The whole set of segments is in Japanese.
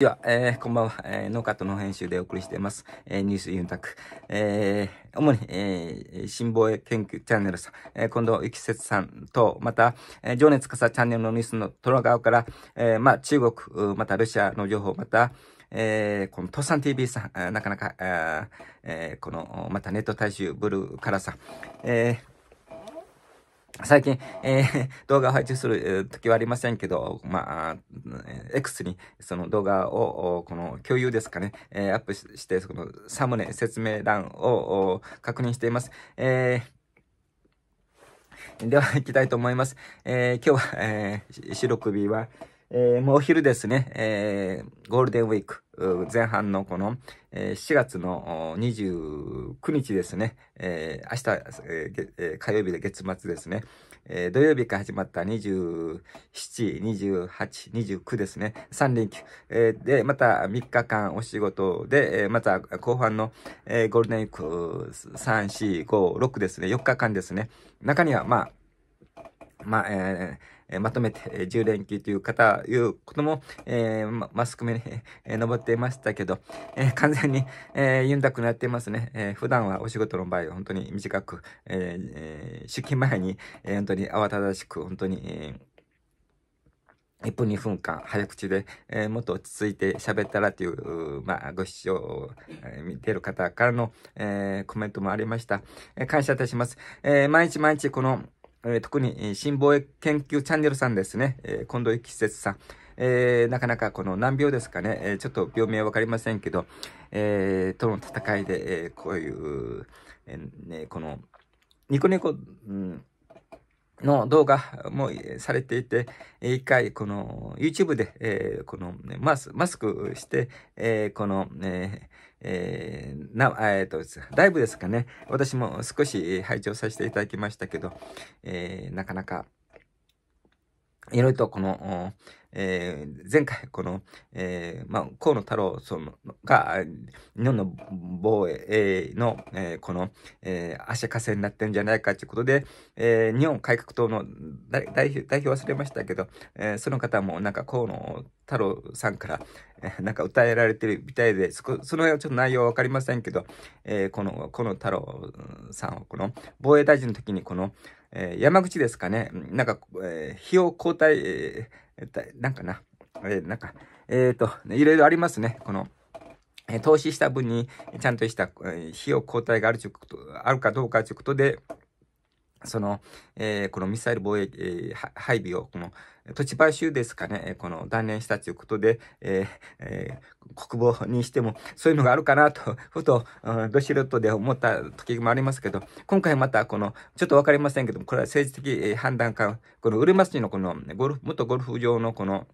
では、えー、こんばんは、えー、との編集でお送りしています、えー、ニュースユンタク。えー、主に、えー、新防衛研究チャンネルさん、えー、近藤幸節さんと、また、えー、情熱かさチャンネルのニュースの虎側から、えー、まあ、中国、またロシアの情報、また、えー、この、トッサン TV さん、なかなか、えー、この、またネット大衆ブルーからさん、えー最近、えー、動画を配信する時はありませんけど、まあ、X にその動画を、この共有ですかね、えー、アップして、そのサムネ説明欄を確認しています。えーでは、行きたいと思います。えー、今日は、えー、収録日は、えー、もうお昼ですね、えー、ゴールデンウィーク。前半のこの、えー、7月の29日ですね、えー、明日、えー、火曜日で月末ですね、えー、土曜日から始まった27、28、29ですね、3連休、えー、で、また3日間お仕事で、えー、また後半の、えー、ゴールデンウィーク3、4、5、6ですね、4日間ですね、中には、まあ、まあ、えーえまとめて、え10連休という方、いうことも、えー、マスコミに、えー、登っていましたけど、え完全に、えー、たくなっていますね。え普段はお仕事の場合、本当に短く、え出勤前に、え本当に慌ただしく、本当に、えー1分2分間早口で、えー、もっと落ち着いて喋ったらという、まあ、ご視聴、え見てる方からの、えー、コメントもありました。え感謝いたします。え毎日毎日このえ特に、新防衛研究チャンネルさんですね、え近藤幸節さん、えー、なかなかこの難病ですかね、えー、ちょっと病名は分かりませんけど、えー、との戦いで、えー、こういう、えー、ね、この、ニコニコ、うんの動画もされていて、一回、この YouTube で、えー、このマスマスクして、えー、この、えーえー、な、えっ、ー、と、ライブですかね。私も少し拝聴させていただきましたけど、えー、なかなか、いろいろとこの、えー、前回この、えー、まあ、河野太郎さんが日本の防衛の、えー、この、えー、足かせになってるんじゃないかということで、えー、日本改革党の代表代表忘れましたけど、えー、その方もなんか河野太郎さんから、えー、なんか歌えられてるみたいでそこその辺はちょっと内容は分かりませんけど、えー、この河野太郎さんはこの防衛大臣の時にこの、えー、山口ですかねなんか、えー、費用交代、えーなんかな、えー、なんか、えっ、ー、と、いろいろありますね。この、え投資した分に、ちゃんとした、え費用交代があるということ、あるかどうかということで、その、えー、このミサイル防衛、えー、配備を、この、土地買収ですかね、この断念したということで、えーえー、国防にしても、そういうのがあるかなと、ふと、うん、ど素人で思った時もありますけど、今回また、この、ちょっとわかりませんけども、これは政治的、え判断か、この、ウルマスチのこの、ゴルフ、元ゴルフ場のこの、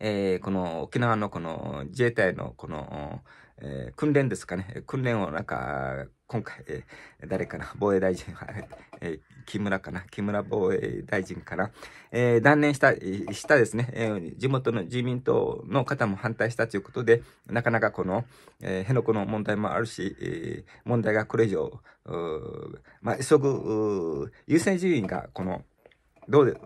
えー、この沖縄のこの自衛隊のこの、えー、訓練ですかね、訓練をなんか、今回、えー、誰かな防衛大臣は、えー、木村かな木村防衛大臣かな、えー、断念した、したですね、えー、地元の自民党の方も反対したということで、なかなかこの、えー、辺野古の問題もあるし、えー、問題がこれ以上、まあ、急ぐ優先順位がこの、どうで、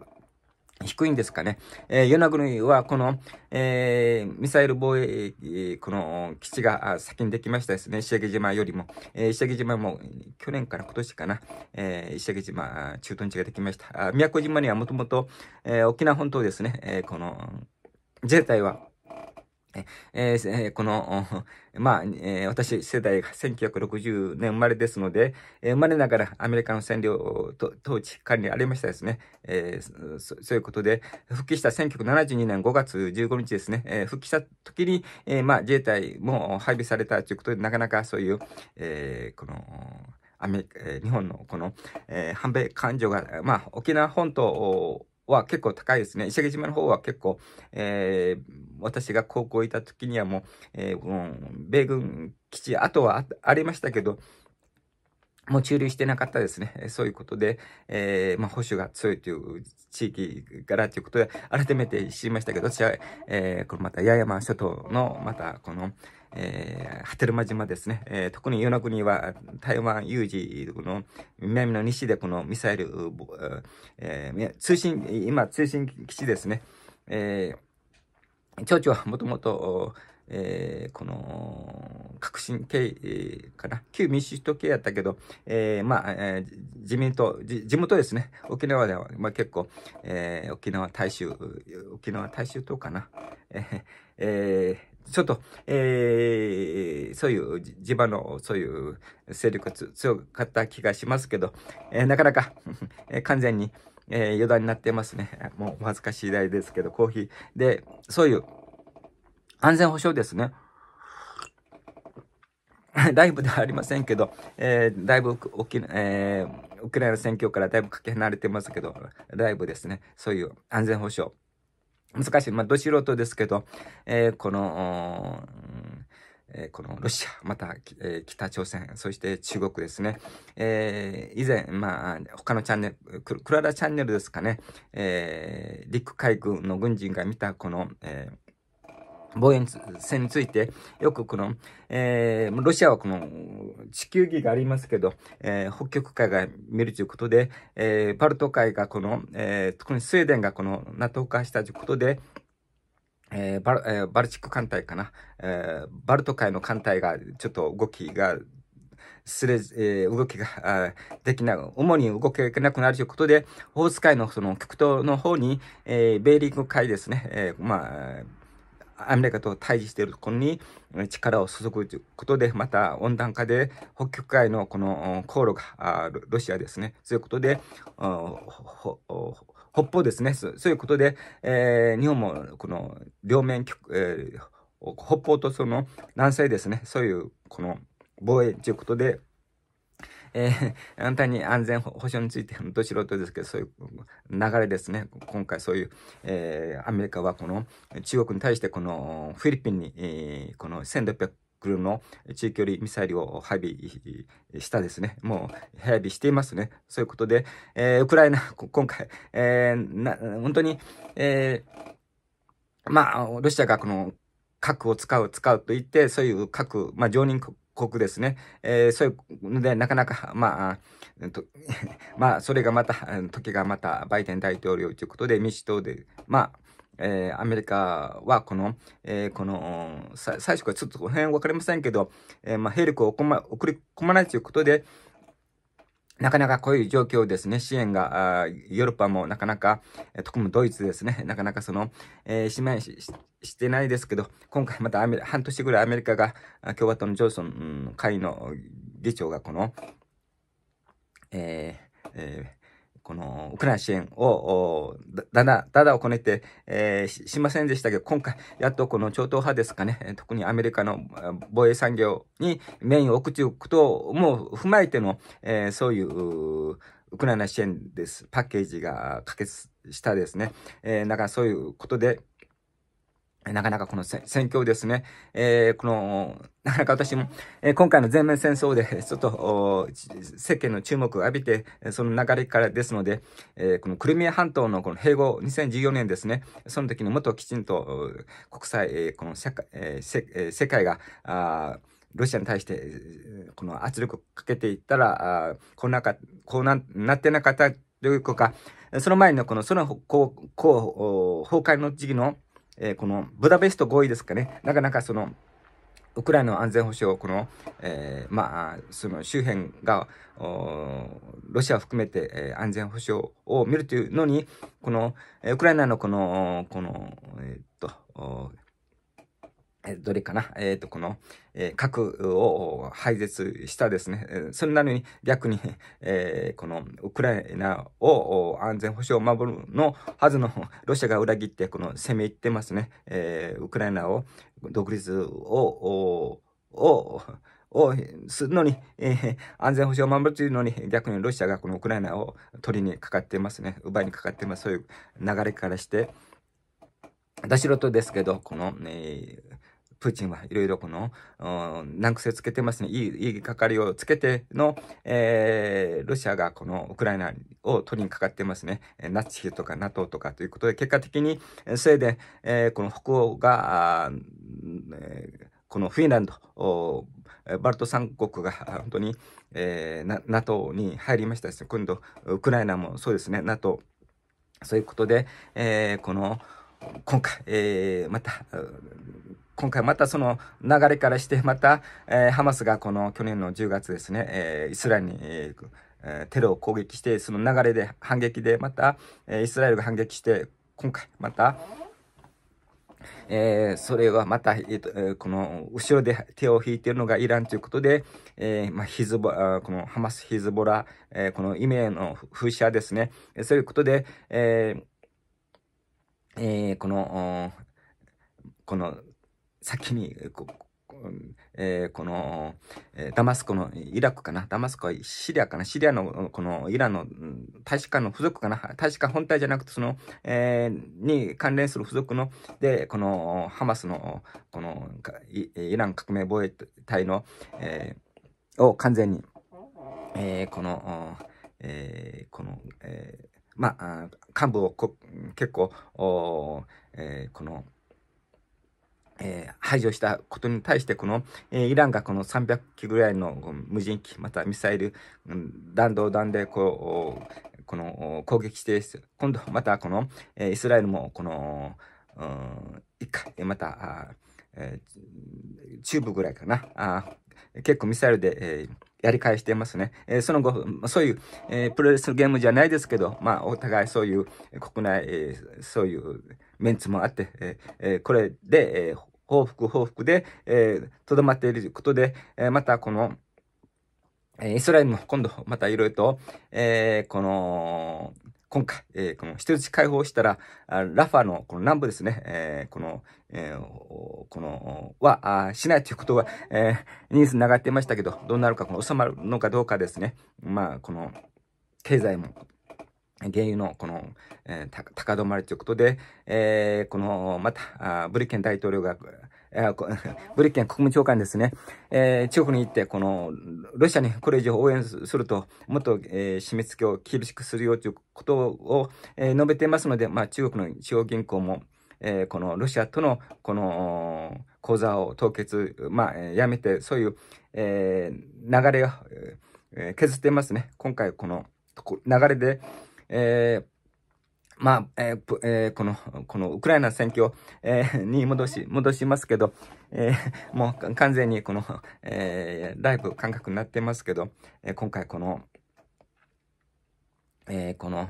低いんですかね。えー、与那国はこの、えー、ミサイル防衛、えー、この基地が先にできましたですね。石垣島よりも。えー、石垣島も去年から今年かな、えー、石垣島、駐屯地ができました。あ宮古島にはもともと、えー、沖縄本島ですね、えー、この自衛隊は えー、この、まあ、えー、私世代が1960年生まれですので、えー、生まれながらアメリカの占領統治下にありましたですね、えーそ、そういうことで、復帰した1972年5月15日ですね、えー、復帰した時に、えー、まあ、自衛隊も配備されたということで、なかなかそういう、えー、この、アメリカ、日本のこの、えー、反米感情が、まあ、沖縄本島をは結構高いですね。石垣島の方は結構、えー、私が高校いた時にはもう、えー、うん、米軍基地、あとはありましたけど、もう駐留してなかったですね。そういうことで、えー、まあ、保守が強いという地域からということで、改めて知りましたけど、私は、えー、このまた、八重山諸島の、また、この、えー、波照間島ですね、えー、特に与那国は台湾有事の南の西でこのミサイル、えー、通信今通信基地ですね、えー、町長はもともとえー、この、革新系、えー、かな旧民主党系やったけど、えー、まあ、えー、自民党、地元ですね。沖縄では、まあ結構、えー、沖縄大衆、沖縄大衆党かなえー、えーちょっと、えー、そういう地場のそういう勢力が強かった気がしますけど、えー、なかなか 完全に、えー、余談になってますね。もうお恥ずかしい台ですけど、コーヒーで、そういう安全保障ですね。ライブではありませんけど、えー、だいぶな、えー、ウクライナ戦況からだいぶかけ離れてますけど、ライブですね。そういう安全保障。難しい。まあ、ど素人ですけど、えー、この、えー、このロシア、また、えー、北朝鮮、そして中国ですね。えー、以前、まあ、他のチャンネル、クララチャンネルですかね、え陸海軍の軍人が見たこの、えー防衛戦について、よくこの、えー、ロシアはこの地球儀がありますけど、えー、北極海が見るということで、えー、バルト海がこの、えー、特にスウェーデンがこの NATO 化したということで、えーバルえー、バルチック艦隊かな、えー、バルト海の艦隊がちょっと動きがすれ、えー、動きができない、主に動けなくなるということで、ホース海のその極東の方に、えー、ベーリング海ですね、えー、まあ、アメリカと対峙しているところに力を注ぐということで、また温暖化で北極海のこの航路がロシアですね、そういうことで、北方ですね、そういうことで、えー、日本もこの両面、えー、北方とその南西ですね、そういうこの防衛ということで、えー、あなたに安全保障について、本当素人ですけど、そういう流れですね。今回そういう、えー、アメリカはこの中国に対してこのフィリピンに、えー、この1600クルの中距離ミサイルを配備したですね。もう配備していますね。そういうことで、えー、ウクライナ、今回、えー、な本当に、えー、まあ、ロシアがこの核を使う、使うと言って、そういう核、まあ、常任国ですね。えー、そういうので、なかなか、まあ、えっと、まあ、それがまた、時がまた、バイデン大統領ということで、民主党で、まあ、えー、アメリカはこの、えー、この、最初からちょっとこの辺分かりませんけど、えー、まあ、兵力を送り込まないということで、なかなかこういう状況ですね、支援が、ヨーロッパもなかなか、特にドイツですね、なかなかその、えー、しまししてないですけど、今回またアメ半年ぐらいアメリカが、共和党のジョンソン会の議長がこの、えー、えこの、ウクライナ支援を、だだだん、だだをこねて、えー、しませんでしたけど、今回、やっとこの超党派ですかね、特にアメリカの防衛産業にメインを置くということも踏まえての、えー、そういう、ウクライナ支援です。パッケージが可決したですね。えー、なんかそういうことで、なかなかこの戦況ですね、えー、この、なかなか私も、えー、今回の全面戦争で、ちょっと、世間の注目を浴びて、その流れからですので、えー、このクリミア半島のこの併合、2014年ですね、その時にもっときちんと、国際、えこの社会、え世界が、あロシアに対して、この圧力をかけていったら、あこんなか、こうななってなかったというか、その前のこの、その、こう、こう、崩壊の時期の、えー、このブダペスト合意ですかね、なかなかその、ウクライナの安全保障、この、えー、まあ、その周辺が、ロシアを含めて、えー、安全保障を見るというのに、この、ウクライナのこの、この、えー、っと、どれかなえっ、ー、と、この、えー、核を廃絶したですね。それなのに、逆に、えー、この、ウクライナを安全保障を守るのはずの、ロシアが裏切って、この、攻め入ってますね。えー、ウクライナを、独立を、を、をするのに、えー、安全保障を守るというのに、逆にロシアがこのウクライナを取りにかかってますね。奪いにかかってます。そういう流れからして、だしろとですけど、この、えープーチンはいろいろこの、難癖つけてますね。いい、いいかかりをつけての、えー、ロシアがこのウクライナを取りにかかってますね。ナチヒとか NATO とかということで、結果的にスウェーデン、えー、この北欧が、えー、このフィンランド、バルト三国が本当に、えー、NATO に入りましたし、今度、ウクライナもそうですね、NATO。そういうことで、えー、この、今回、えー、また、今回またその流れからして、また、えー、ハマスがこの去年の10月ですね、えー、イスラエルに、えー、テロを攻撃して、その流れで反撃で、また、イスラエルが反撃して、今回また、えそれはまた、えとこの後ろで手を引いているのがイランということで、えまあ、ヒズボこのハマス・ヒズボラ、えこのイメの風車ですね、そういうことで、ええー、このこの先にこ、えー、この、えダマスコのイラクかなダマスコはシリアかなシリアのこのイランの大使館の付属かな大使館本体じゃなくてその、えー、に関連する付属のでこのハマスのこのイラン革命防衛隊の、えー、を完全に、えこの、えこの、えまあ幹部を結構お、えこのえー、排除したことに対して、この、えー、イランがこの300機ぐらいの無人機、またミサイル、弾道弾で、こう、この攻撃して、今度またこの、えー、イスラエルも、この、うん、一回、また、あえー、中部ぐらいかな、あ結構ミサイルで、えーやり返していますね。えー、その後、そういう、えー、プロレスゲームじゃないですけど、まあ、お互いそういう国内、えー、そういうメンツもあって、ええー、これで、えー、報復報復で、えとどまっていることで、えまたこの、えイスラエルも今度またいろいろと、えこの、今回、えー、この人質解放したら、ラファのこの南部ですね、えー、この、えー、この、は、しないということは、えニュースに流れてましたけど、どうなるか、この収まるのかどうかですね。まあ、この、経済も、原油のこの、えー、高止まりということで、えー、このまたブリケン大統領がえー、ブリッケン国務長官ですね、えー、中国に行って、この、ロシアにこれ以上応援すると、もっと、えー、締め付けを厳しくするよということを、えー、述べていますので、まあ、中国の中央銀行も、えー、このロシアとの、この、口座を凍結、まあ、やめて、そういう、えー、流れを、えー、削っていますね。今回、この流れで、えーまあ、えーえー、この、このウクライナ戦況、えー、に戻し、戻しますけど、えー、もう完全にこの、えー、ライブ感覚になってますけど、えー、今回この、えー、この、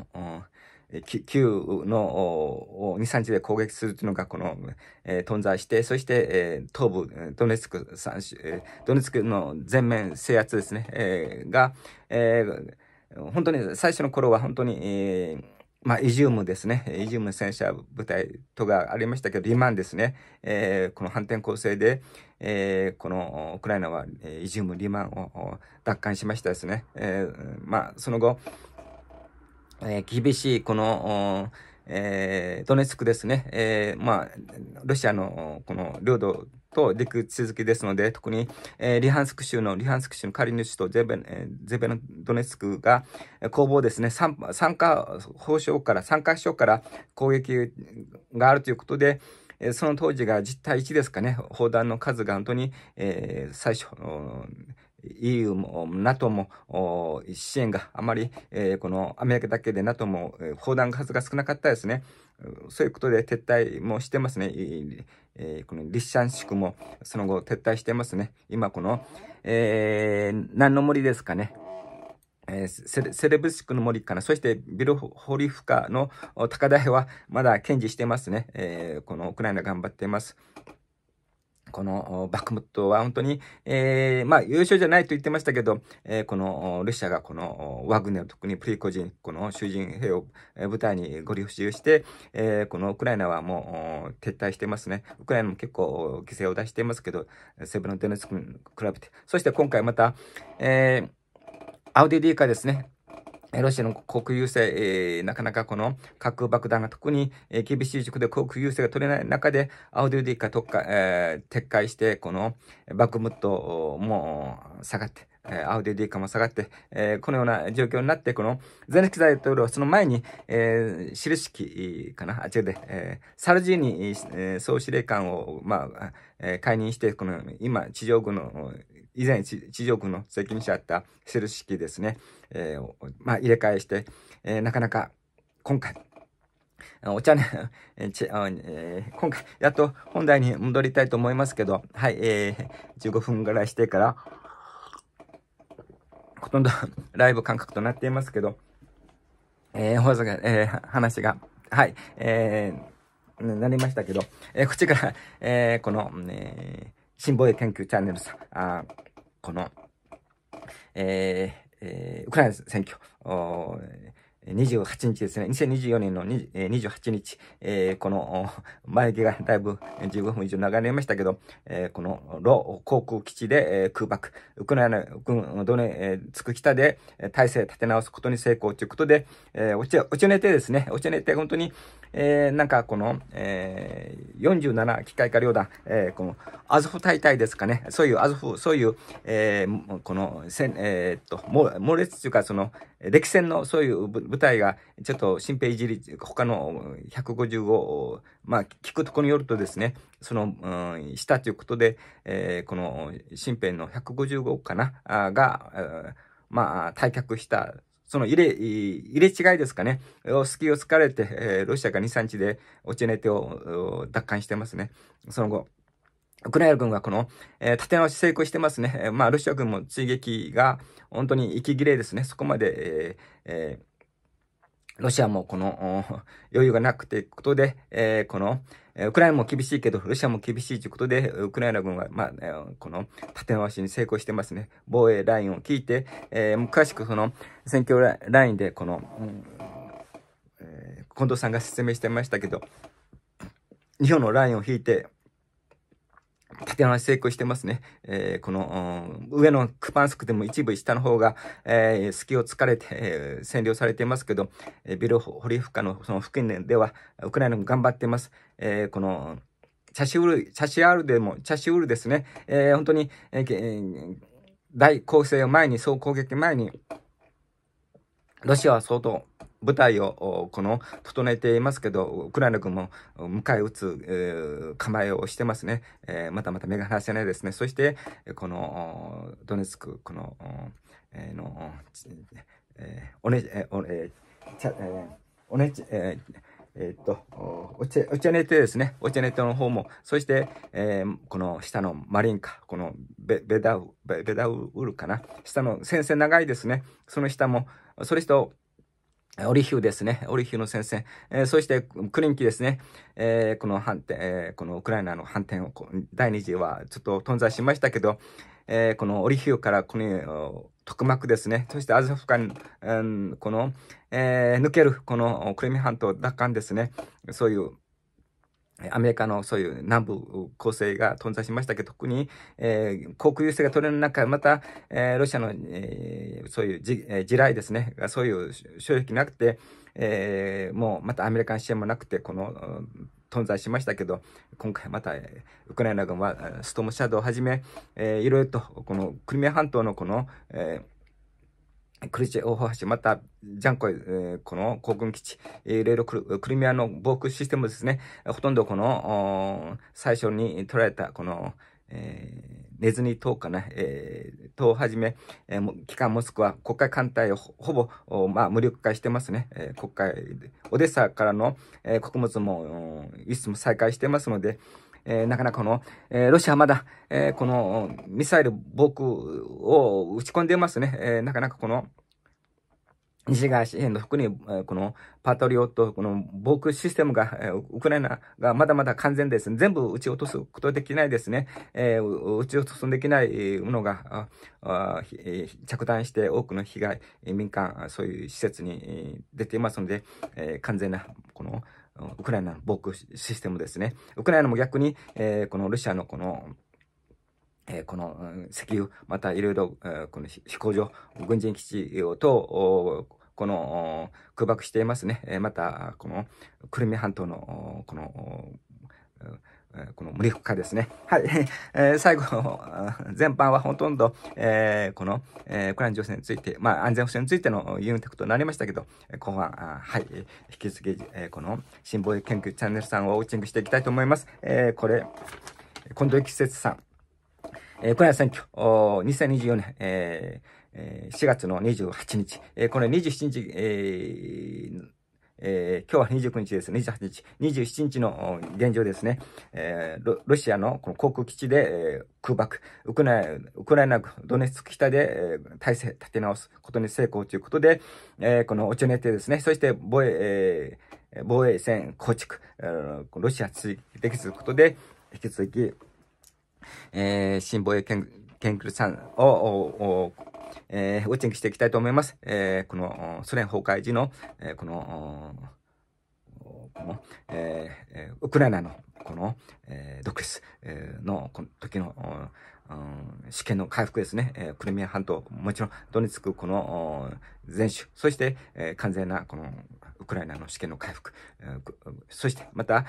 旧の2、3地で攻撃するというのがこの、えー、存在して、そして、えー、東部ドネツク、えー、ドネツクの全面制圧ですね、えー、が、えー、本当に最初の頃は本当に、えーまあ、イジュームですね。イジューム戦車部隊とがありましたけど、リマンですね、えー、この反転攻勢で、えー、このウクライナはイジューム、リマンを奪還しましたですね。えー、まあ、その後、えー、厳しいこの、えー、ドネツクですね、えー、まあ、ロシアのこの領土と陸続きですので、特に、えー、リハンスク州の、リハンスク州のカリニュとゼベ,、えー、ゼベノドネツクが、攻防ですね、参加保障から、参加省から攻撃があるということで、えー、その当時が10対1ですかね、砲弾の数が本当に、えー、最初、EU も NATO も支援があまり、えー、このアメリカだけで NATO も砲弾数が少なかったですね。そういうことで撤退もしてますね。えー、このリシャンシクもその後撤退してますね。今この、えー、何の森ですかね。えー、セレブシクの森かな。そしてビルホリフカの高台はまだ堅持してますね。えー、このウクライナ頑張っています。このバクムットは本当に、えー、まあ、優勝じゃないと言ってましたけど、えー、このロシアがこのワグネル、特にプリコジン、この囚人兵を舞台にご利用して、えー、このウクライナはもう撤退してますね。ウクライナも結構犠牲を出していますけど、セブロンテネスクに比べて。そして今回また、えー、アウディーカーですね。ロシアの国有制、えー、なかなかこの核爆弾が特に、えー、厳しい軸で国有制が取れない中で、アウデュディカ特化、えー、撤回して、このバクムットも下がって、えアウディディカも下がって、えこのような状況になって、このゼネスキー大統領はその前に、えー、印式かな、あ、ちうで、えサルジーニ、え総司令官を、まあ、え解任して、この今、地上軍の以前地上軍の責任者だったセルシキですね、えー、まあ、入れ替えして、えー、なかなか今回、お茶ね、えー、今回、やっと本題に戻りたいと思いますけど、はい、えー、15分ぐらいしてから、ほとんど ライブ感覚となっていますけど、えー、が、えー、話が、はい、えー、なりましたけど、えー、こっちから、えー、この、えー、新防衛研究チャンネルさん、あこの、えーえー、ウクライナ選挙、28日ですね、2024年の28日、えー、この前毛がだいぶ15分以上流れましたけど、えー、このロ航空基地で、えー、空爆、ウクライナ軍どネつく北で体制立て直すことに成功ということで、えー、落ち、落ち寝てですね、落ち寝て本当に、えー、なんかこの、えー、47機械化両団、えー、このアゾフ大隊ですかね、そういうアゾフ、そういう、えー、この、えー、っと、猛烈というかその、歴戦のそういう部舞台が、ちょっと新兵いじり、他の155、まあ、聞くところによるとですね、その、うん、したということで、えー、この新兵の155かな、あが、まあ、退却した、その入れ、入れ違いですかね。隙を突かれて、えー、ロシアが2、3日でオチ寝ネテを奪還してますね。その後、ウクライナ軍がこの、えー、立て直し成功してますね。まあ、ロシア軍も追撃が本当に息切れですね。そこまで、えーえーロシアもこの 余裕がなくていくことで、えー、この、ウクライナも厳しいけど、ロシアも厳しいということで、ウクライナ軍は、まあ、この、立て直しに成功してますね。防衛ラインを聞いて、えー、詳しくその、選挙ラインで、この、うんえー、近藤さんが説明してましたけど、日本のラインを引いて、立て直し成功してますね。えー、この、上のクパンスクでも一部下の方が、えー、隙を突かれて、えー、占領されていますけど、えー、ビルホリフカのその付近では、ウクライナも頑張ってます。えー、この、チャシウル、チャシアールでも、チャシウルですね。えー、本当に、えー、大攻勢を前に、総攻撃前に、ロシアは相当舞台をこの整えていますけど、ウクライナ軍も迎え撃つ、えー、構えをしてますね、えー、またまた目が離せないですね。そして、このドネツク、この、えー、の、えー、おね、えー、おね、ちゃ、えー、おね、えー、えー、っと、おチェお、テですね。おチェお、テの方も、そして、えー、この下のマリンカ、このベベダウベ、ベダウルかな。下の、先生長いですね。その下も、それ人、オリヒューですね。オリヒューの先生。えー、そして、クリンキですね。えー、この反転、えー、このウクライナの反転を、第二次はちょっと頓挫しましたけど、えこのオリヒューからこの特幕ですね。そしてアゾフ海、うん、この、え抜ける、このクリミ半島奪還ですね。そういうアメリカのそういう南部構成が頓挫しましたけど、特に、えー、航空優勢が取れる中、また、えー、ロシアの、えー、そういう地,、えー、地雷ですね、そういう衝撃なくて、えー、もうまたアメリカの支援もなくて、この、頓挫しましたけど、今回また、ウクライナ軍はストームシャドウをはじめ、えー、いろいろと、このクリミア半島のこの、えークリチェ大橋、また、ジャンコイ、えー、この航空基地、えー、レールクル、クリミアの防空システムですね、ほとんどこの、最初に取られた、この、えー、ネズニ島かな、えー、島をはじめ、えー、機関もしくは国会艦隊をほぼ、まあ、無力化してますね。えー、国会、オデッサからの、えー、穀物も、輸出も再開してますので、えー、なかなかこの、えー、ロシアまだ、えー、このミサイル防空を打ち込んでいますね。えなかなかこの、西側支援の服に、このパトリオット、この防空システムが、ウクライナがまだまだ完全ですね。全部撃ち落とすことできないですね。えー、撃ち落とすできないものが、着弾して多くの被害、民間、そういう施設に出ていますので、えー、完全な、この、ウクライナの防空システムですね。ウクライナも逆に、えー、このロシアのこの、えー、この石油、またいろいろ、この飛行場、軍人基地と、この空爆していますね。また、このクルミ半島の、この、この無理化ですね。はい。えー、最後、全般はほとんど、えー、この、えー、ウクライナ情勢について、まあ、安全保障についてのユニテクとなりましたけど、後半、あはい、引き続き、えー、この、新防衛研究チャンネルさんをウォッチングしていきたいと思います。えー、これ、近藤季節さん、えー、ウクライナ選挙、2024年、えー、4月の28日、えー、この27日、えーえー、今日は29日ですね、28日、27日の現状ですね、えー、ロシアのこの航空基地で、えー、空爆、ウクライナ、ウクライナドネツク北で、えー、体制立て直すことに成功ということで、えー、このオチョネテですね、そして防衛、えー、防衛線構築、えー、ロシア追撃することで、引き続き、えー、新防衛研究さんを、をえー、ウォッチングしていきたいと思います。えー、このソ連崩壊時の、えー、この、この、えー、ウクライナのこの、えー、独立、のこの時の、うん、試験の回復ですね、えー、クリミア半島、もちろんドネツクこの全州そして、えー、完全なこのウクライナの主権の回復、そしてまた、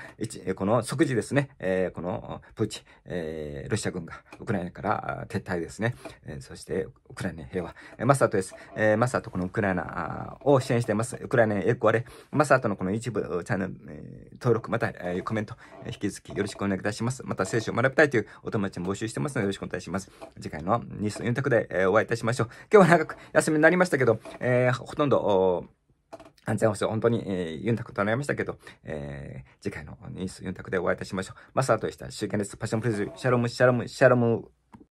この即時ですね、このプーチン、ロシア軍がウクライナから撤退ですね、そしてウクライナ平和、マサトです。マサトこのウクライナを支援しています。ウクライナへ壊れ、マサトのこの一部チャンネル登録、またコメント、引き続きよろしくお願いいたします。また聖書を学びたいというお友達も募集してますのでよろしくお願いします。次回のニュース4択でお会いいたしましょう。今日は長く休みになりましたけど、えー、ほとんど、安全保障、本当に、えー、ユンタクとなりましたけど、えー、次回のニュースユンタクでお会いいたしましょう。マスターとした集権です。パッションプレン、シャロム、シャロム、シャロム。